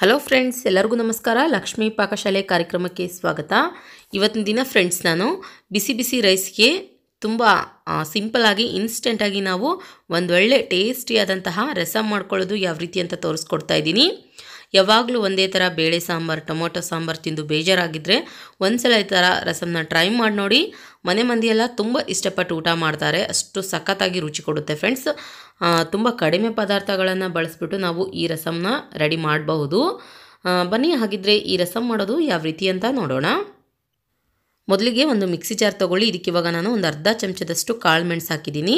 hello friends ಎಲ್ಲರಿಗೂ ನಮಸ್ಕಾರ ಲಕ್ಷ್ಮೀ ಪಾಕಶಾಲೆ ಕಾರ್ಯಕ್ರಮಕ್ಕೆ ಸ್ವಾಗತ ಇವತ್ತಿನ ದಿನ ಫ್ರೆಂಡ್ಸ್ ನಾನು ಬಿಸಿ ಬಿಸಿ ರೈಸ್ಗೆ ತುಂಬ ಸಿಂಪಲಾಗಿ ಇನ್ಸ್ಟೆಂಟಾಗಿ ನಾವು ಒಂದೊಳ್ಳೆ ಒಳ್ಳೆ ಟೇಸ್ಟಿಯಾದಂತಹ ರಸಮ್ ಮಾಡ್ಕೊಳ್ಳೋದು ಯಾವ ರೀತಿ ಅಂತ ತೋರಿಸ್ಕೊಡ್ತಾ ಇದ್ದೀನಿ ಯಾವಾಗಲೂ ಒಂದೇ ಥರ ಬೇಳೆ ಸಾಂಬಾರು ಟೊಮೊಟೊ ಸಾಂಬಾರು ತಿಂದು ಬೇಜಾರಾಗಿದ್ದರೆ ಒಂದ್ಸಲ ಈ ಥರ ರಸಮನ್ನ ಟ್ರೈ ಮಾಡಿ ನೋಡಿ ಮನೆ ಮಂದಿಯೆಲ್ಲ ತುಂಬ ಇಷ್ಟಪಟ್ಟು ಊಟ ಮಾಡ್ತಾರೆ ಅಷ್ಟು ಸಖತ್ತಾಗಿ ರುಚಿ ಕೊಡುತ್ತೆ ಫ್ರೆಂಡ್ಸ್ ತುಂಬ ಕಡಿಮೆ ಪದಾರ್ಥಗಳನ್ನು ಬಳಸ್ಬಿಟ್ಟು ನಾವು ಈ ರಸಮ್ನ ರೆಡಿ ಮಾಡಬಹುದು ಬನ್ನಿ ಹಾಗಿದ್ರೆ ಈ ರಸಮ್ ಮಾಡೋದು ಯಾವ ರೀತಿ ಅಂತ ನೋಡೋಣ ಮೊದಲಿಗೆ ಒಂದು ಮಿಕ್ಸಿ ಜಾರ್ ತೊಗೊಳ್ಳಿ ಇದಕ್ಕೆ ಇವಾಗ ನಾನು ಒಂದು ಅರ್ಧ ಚಮಚದಷ್ಟು ಕಾಳು ಮೆಣಸು ಹಾಕಿದ್ದೀನಿ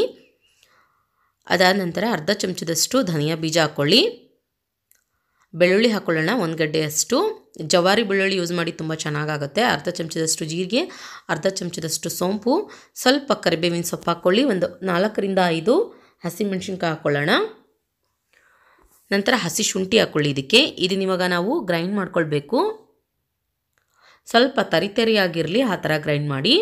ಅದಾದ ನಂತರ ಅರ್ಧ ಚಮಚದಷ್ಟು ಧನಿಯಾ ಬೀಜ ಹಾಕ್ಕೊಳ್ಳಿ ಬೆಳ್ಳುಳ್ಳಿ ಹಾಕ್ಕೊಳ್ಳೋಣ ಒಂದು ಗಡ್ಡೆಯಷ್ಟು ಜವಾರಿ ಬೆಳ್ಳುಳ್ಳಿ ಯೂಸ್ ಮಾಡಿ ತುಂಬ ಚೆನ್ನಾಗಾಗುತ್ತೆ ಅರ್ಧ ಚಮಚದಷ್ಟು ಜೀರಿಗೆ ಅರ್ಧ ಚಮಚದಷ್ಟು ಸೋಂಪು ಸ್ವಲ್ಪ ಕರಿಬೇವಿನ ಸೊಪ್ಪು ಹಾಕ್ಕೊಳ್ಳಿ ಒಂದು ನಾಲ್ಕರಿಂದ ಐದು ಹಸಿಮೆಣ್ಸಿನ್ಕಾಯಿ ಹಾಕ್ಕೊಳ್ಳೋಣ ನಂತರ ಹಸಿ ಶುಂಠಿ ಹಾಕ್ಕೊಳ್ಳಿ ಇದಕ್ಕೆ ಇದನ್ನ ಇವಾಗ ನಾವು ಗ್ರೈಂಡ್ ಮಾಡ್ಕೊಳ್ಬೇಕು ಸ್ವಲ್ಪ ತರಿತರಿಯಾಗಿರಲಿ ಆ ಥರ ಗ್ರೈಂಡ್ ಮಾಡಿ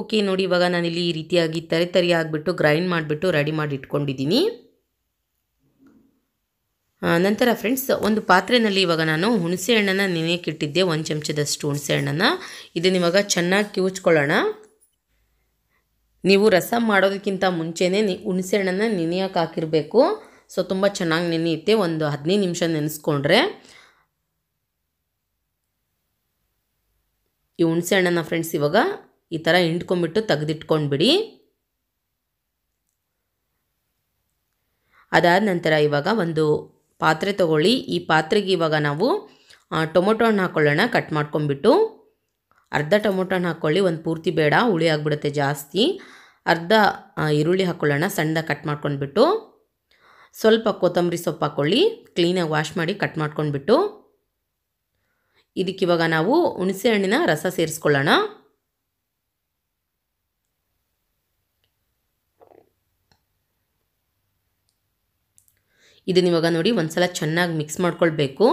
ಓಕೆ ನೋಡಿ ಇವಾಗ ನಾನಿಲ್ಲಿ ಈ ರೀತಿಯಾಗಿ ತರಿತರಿ ಆಗಿಬಿಟ್ಟು ಗ್ರೈಂಡ್ ಮಾಡಿಬಿಟ್ಟು ರೆಡಿ ಮಾಡಿ ಇಟ್ಕೊಂಡಿದ್ದೀನಿ ನಂತರ ಫ್ರೆಂಡ್ಸ್ ಒಂದು ಪಾತ್ರೆಯಲ್ಲಿ ಇವಾಗ ನಾನು ಹುಣಸೆ ಹಣ್ಣನ್ನು ನೆನೆಯಕ್ಕಿಟ್ಟಿದ್ದೆ ಒಂದು ಚಮಚದಷ್ಟು ಹುಣಸೆ ಹಣ್ಣನ್ನು ಇದನ್ನು ಇವಾಗ ಚೆನ್ನಾಗಿ ಕಿವುಚ್ಕೊಳ್ಳೋಣ ನೀವು ರಸ ಮಾಡೋದಕ್ಕಿಂತ ಮುಂಚೆನೇ ನಿ ಹುಣಸೆ ಹಣ್ಣನ್ನು ನೆನೆಯೋಕೆ ಹಾಕಿರಬೇಕು ಸೊ ತುಂಬ ಚೆನ್ನಾಗಿ ನೆನೆಯುತ್ತೆ ಒಂದು ಹದಿನೈದು ನಿಮಿಷ ನೆನೆಸ್ಕೊಂಡ್ರೆ ಈ ಹುಣಸೆ ಹಣ್ಣನ್ನು ಫ್ರೆಂಡ್ಸ್ ಇವಾಗ ಈ ಥರ ಹಿಂಡ್ಕೊಂಬಿಟ್ಟು ತೆಗೆದಿಟ್ಕೊಂಡ್ಬಿಡಿ ಅದಾದ ನಂತರ ಇವಾಗ ಒಂದು ಪಾತ್ರೆ ತೊಗೊಳ್ಳಿ ಈ ಪಾತ್ರೆಗೆ ಇವಾಗ ನಾವು ಟೊಮೊಟೊ ಹಣ್ಣು ಹಾಕೊಳ್ಳೋಣ ಕಟ್ ಮಾಡ್ಕೊಂಬಿಟ್ಟು ಅರ್ಧ ಟೊಮೊಟೊ ಹಣ್ಣು ಹಾಕ್ಕೊಳ್ಳಿ ಒಂದು ಪೂರ್ತಿ ಬೇಡ ಹುಳಿ ಆಗಿಬಿಡುತ್ತೆ ಜಾಸ್ತಿ ಅರ್ಧ ಈರುಳ್ಳಿ ಹಾಕ್ಕೊಳ್ಳೋಣ ಸಣ್ಣದಾಗಿ ಕಟ್ ಮಾಡ್ಕೊಂಡ್ಬಿಟ್ಟು ಸ್ವಲ್ಪ ಕೊತ್ತಂಬರಿ ಸೊಪ್ಪು ಹಾಕ್ಕೊಳ್ಳಿ ಕ್ಲೀನಾಗಿ ವಾಶ್ ಮಾಡಿ ಕಟ್ ಮಾಡ್ಕೊಂಡ್ಬಿಟ್ಟು ಇದಕ್ಕಿವಾಗ ನಾವು ಹುಣಸೆ ಹಣ್ಣಿನ ರಸ ಸೇರಿಸ್ಕೊಳ್ಳೋಣ ಇದನ್ನ ಇವಾಗ ನೋಡಿ ಒಂದ್ಸಲ ಚೆನ್ನಾಗಿ ಮಿಕ್ಸ್ ಮಾಡ್ಕೊಳ್ಬೇಕು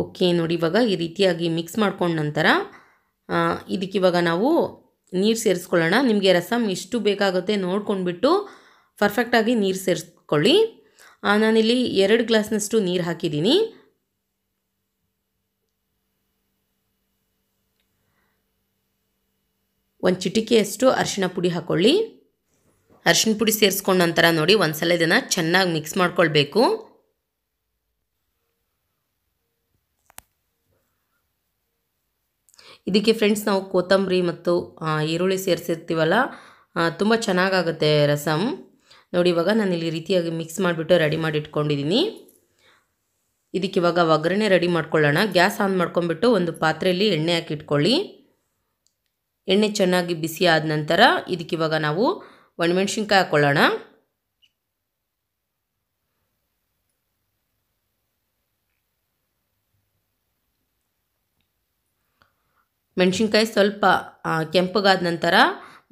ಓಕೆ ನೋಡಿ ಇವಾಗ ಈ ರೀತಿಯಾಗಿ ಮಿಕ್ಸ್ ಮಾಡ್ಕೊಂಡ ನಂತರ ಇದಕ್ಕಿವಾಗ ನಾವು ನೀರು ಸೇರಿಸ್ಕೊಳ್ಳೋಣ ನಿಮಗೆ ರಸಮ್ ಎಷ್ಟು ಬೇಕಾಗುತ್ತೆ ನೋಡ್ಕೊಂಡ್ಬಿಟ್ಟು ಪರ್ಫೆಕ್ಟಾಗಿ ನೀರು ಸೇರಿಸ್ಕೊಳ್ಳಿ ನಾನಿಲ್ಲಿ ಎರಡು ಗ್ಲಾಸ್ನಷ್ಟು ನೀರು ಹಾಕಿದ್ದೀನಿ ಒಂದು ಚಿಟಿಕೆಯಷ್ಟು ಅರಿಶಿಣ ಪುಡಿ ಹಾಕ್ಕೊಳ್ಳಿ ಅರಿಶಿಣ ಪುಡಿ ಸೇರಿಸ್ಕೊಂಡ ನಂತರ ನೋಡಿ ಸಲ ಇದನ್ನು ಚೆನ್ನಾಗಿ ಮಿಕ್ಸ್ ಮಾಡ್ಕೊಳ್ಬೇಕು ಇದಕ್ಕೆ ಫ್ರೆಂಡ್ಸ್ ನಾವು ಕೊತ್ತಂಬರಿ ಮತ್ತು ಈರುಳ್ಳಿ ಸೇರಿಸಿರ್ತೀವಲ್ಲ ತುಂಬ ಚೆನ್ನಾಗಾಗುತ್ತೆ ರಸಮ್ ನೋಡಿ ಇವಾಗ ನಾನು ಇಲ್ಲಿ ರೀತಿಯಾಗಿ ಮಿಕ್ಸ್ ಮಾಡಿಬಿಟ್ಟು ರೆಡಿ ಮಾಡಿ ಇಟ್ಕೊಂಡಿದ್ದೀನಿ ಇದಕ್ಕೆ ಇವಾಗ ಒಗ್ಗರಣೆ ರೆಡಿ ಮಾಡ್ಕೊಳ್ಳೋಣ ಗ್ಯಾಸ್ ಆನ್ ಮಾಡ್ಕೊಂಡ್ಬಿಟ್ಟು ಒಂದು ಪಾತ್ರೆಯಲ್ಲಿ ಎಣ್ಣೆ ಹಾಕಿ ಇಟ್ಕೊಳ್ಳಿ ಎಣ್ಣೆ ಚೆನ್ನಾಗಿ ಬಿಸಿ ಆದ ನಂತರ ಇದಕ್ಕೆ ಇವಾಗ ನಾವು ಒಣಮೆಣ್ಸಿನ್ಕಾಯಿ ಹಾಕ್ಕೊಳ್ಳೋಣ ಮೆಣಸಿನ್ಕಾಯಿ ಸ್ವಲ್ಪ ಕೆಂಪಗಾದ ನಂತರ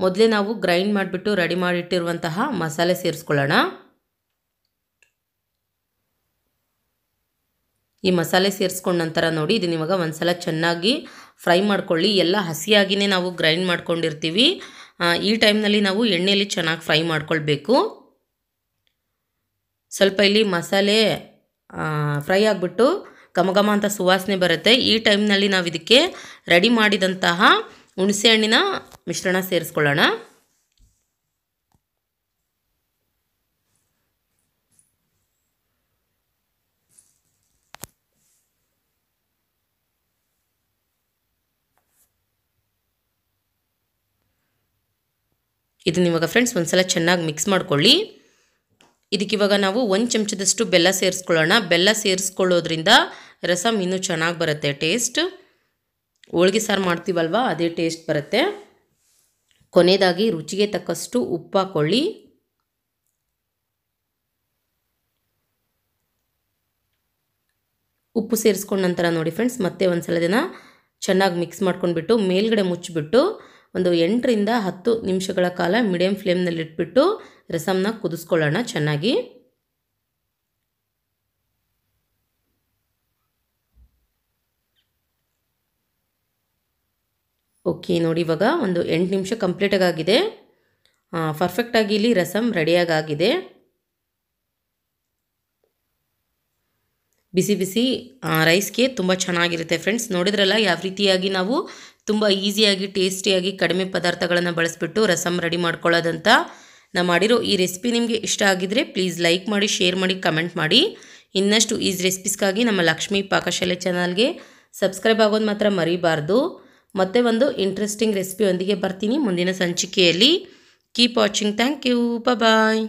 ಮೊದಲೇ ನಾವು ಗ್ರೈಂಡ್ ಮಾಡಿಬಿಟ್ಟು ರೆಡಿ ಮಾಡಿಟ್ಟಿರುವಂತಹ ಮಸಾಲೆ ಸೇರಿಸ್ಕೊಳ್ಳೋಣ ಈ ಮಸಾಲೆ ಸೇರಿಸ್ಕೊಂಡ ನಂತರ ನೋಡಿ ಇದನ್ನ ಇವಾಗ ಒಂದ್ಸಲ ಚೆನ್ನಾಗಿ ಫ್ರೈ ಮಾಡ್ಕೊಳ್ಳಿ ಎಲ್ಲ ಹಸಿಯಾಗಿಯೇ ನಾವು ಗ್ರೈಂಡ್ ಮಾಡ್ಕೊಂಡಿರ್ತೀವಿ ಈ ಟೈಮ್ನಲ್ಲಿ ನಾವು ಎಣ್ಣೆಯಲ್ಲಿ ಚೆನ್ನಾಗಿ ಫ್ರೈ ಮಾಡ್ಕೊಳ್ಬೇಕು ಸ್ವಲ್ಪ ಇಲ್ಲಿ ಮಸಾಲೆ ಫ್ರೈ ಆಗಿಬಿಟ್ಟು ಘಮ ಘಮ ಅಂತ ಸುವಾಸನೆ ಬರುತ್ತೆ ಈ ಟೈಮ್ನಲ್ಲಿ ನಾವು ಇದಕ್ಕೆ ರೆಡಿ ಮಾಡಿದಂತಹ ಹಣ್ಣಿನ ಮಿಶ್ರಣ ಸೇರಿಸ್ಕೊಳ್ಳೋಣ ಇದನ್ನ ಇವಾಗ ಫ್ರೆಂಡ್ಸ್ ಒಂದ್ಸಲ ಚೆನ್ನಾಗಿ ಮಿಕ್ಸ್ ಮಾಡ್ಕೊಳ್ಳಿ ಇದಕ್ಕಿವಾಗ ನಾವು ಒಂದು ಚಮಚದಷ್ಟು ಬೆಲ್ಲ ಸೇರಿಸ್ಕೊಳ್ಳೋಣ ಬೆಲ್ಲ ಸೇರಿಸ್ಕೊಳ್ಳೋದ್ರಿಂದ ರಸಮ್ ಇನ್ನೂ ಚೆನ್ನಾಗಿ ಬರುತ್ತೆ ಟೇಸ್ಟ್ ಹೋಳಿಗೆ ಸಾರು ಮಾಡ್ತೀವಲ್ವ ಅದೇ ಟೇಸ್ಟ್ ಬರುತ್ತೆ ಕೊನೆಯದಾಗಿ ರುಚಿಗೆ ತಕ್ಕಷ್ಟು ಉಪ್ಪು ಹಾಕ್ಕೊಳ್ಳಿ ಉಪ್ಪು ಸೇರಿಸ್ಕೊಂಡ ನಂತರ ನೋಡಿ ಫ್ರೆಂಡ್ಸ್ ಮತ್ತೆ ಒಂದು ಸಲ ದಿನ ಚೆನ್ನಾಗಿ ಮಿಕ್ಸ್ ಮಾಡ್ಕೊಂಡ್ಬಿಟ್ಟು ಮೇಲ್ಗಡೆ ಮುಚ್ಚಿಬಿಟ್ಟು ಒಂದು ಎಂಟರಿಂದ ಹತ್ತು ನಿಮಿಷಗಳ ಕಾಲ ಮೀಡಿಯಮ್ ಫ್ಲೇಮ್ನಲ್ಲಿಟ್ಬಿಟ್ಟು ಇಟ್ಬಿಟ್ಟು ರಸಮ್ನ ಕುದಿಸ್ಕೊಳ್ಳೋಣ ಚೆನ್ನಾಗಿ ಓಕೆ ನೋಡಿ ಇವಾಗ ಒಂದು ಎಂಟು ನಿಮಿಷ ಕಂಪ್ಲೀಟಾಗಿ ಆಗಿದೆ ಪರ್ಫೆಕ್ಟಾಗಿ ಇಲ್ಲಿ ರಸಮ್ ರೆಡಿಯಾಗಿ ಆಗಿದೆ ಬಿಸಿ ಬಿಸಿ ರೈಸ್ಗೆ ತುಂಬ ಚೆನ್ನಾಗಿರುತ್ತೆ ಫ್ರೆಂಡ್ಸ್ ನೋಡಿದ್ರಲ್ಲ ಯಾವ ರೀತಿಯಾಗಿ ನಾವು ತುಂಬ ಈಸಿಯಾಗಿ ಟೇಸ್ಟಿಯಾಗಿ ಕಡಿಮೆ ಪದಾರ್ಥಗಳನ್ನು ಬಳಸಿಬಿಟ್ಟು ರಸಮ್ ರೆಡಿ ಮಾಡ್ಕೊಳ್ಳೋದಂತ ನಾನು ಮಾಡಿರೋ ಈ ರೆಸಿಪಿ ನಿಮಗೆ ಇಷ್ಟ ಆಗಿದ್ರೆ ಪ್ಲೀಸ್ ಲೈಕ್ ಮಾಡಿ ಶೇರ್ ಮಾಡಿ ಕಮೆಂಟ್ ಮಾಡಿ ಇನ್ನಷ್ಟು ಈಸಿ ರೆಸಿಪೀಸ್ಗಾಗಿ ನಮ್ಮ ಲಕ್ಷ್ಮೀ ಪಾಕಶಾಲೆ ಚಾನಲ್ಗೆ ಸಬ್ಸ್ಕ್ರೈಬ್ ಆಗೋದು ಮಾತ್ರ ಮರಿಬಾರ್ದು ಮತ್ತೆ ಒಂದು ಇಂಟ್ರೆಸ್ಟಿಂಗ್ ರೆಸಿಪಿಯೊಂದಿಗೆ ಬರ್ತೀನಿ ಮುಂದಿನ ಸಂಚಿಕೆಯಲ್ಲಿ keep watching thank you bye